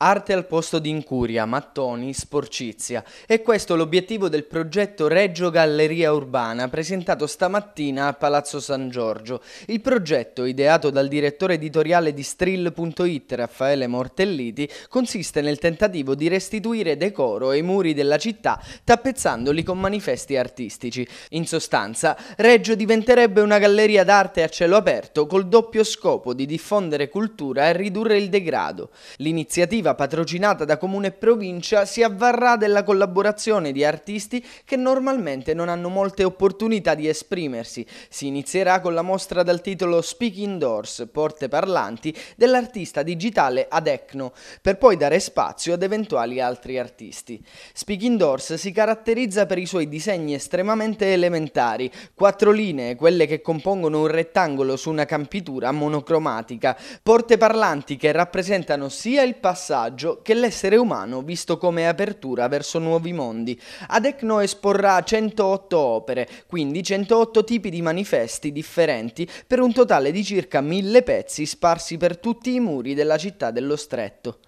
Arte al posto di incuria, mattoni, sporcizia. E questo è l'obiettivo del progetto Reggio Galleria Urbana, presentato stamattina a Palazzo San Giorgio. Il progetto, ideato dal direttore editoriale di Strill.it, Raffaele Mortelliti, consiste nel tentativo di restituire decoro ai muri della città, tappezzandoli con manifesti artistici. In sostanza, Reggio diventerebbe una galleria d'arte a cielo aperto col doppio scopo di diffondere cultura e ridurre il degrado. L'iniziativa iniziativa patrocinata da Comune e Provincia si avvarrà della collaborazione di artisti che normalmente non hanno molte opportunità di esprimersi. Si inizierà con la mostra dal titolo Speaking Doors, porte parlanti, dell'artista digitale Adecno, per poi dare spazio ad eventuali altri artisti. Speaking Doors si caratterizza per i suoi disegni estremamente elementari, quattro linee, quelle che compongono un rettangolo su una campitura monocromatica, porte parlanti che rappresentano sia il passato messaggio che l'essere umano visto come apertura verso nuovi mondi. Ad Adecno esporrà 108 opere, quindi 108 tipi di manifesti differenti per un totale di circa mille pezzi sparsi per tutti i muri della città dello stretto.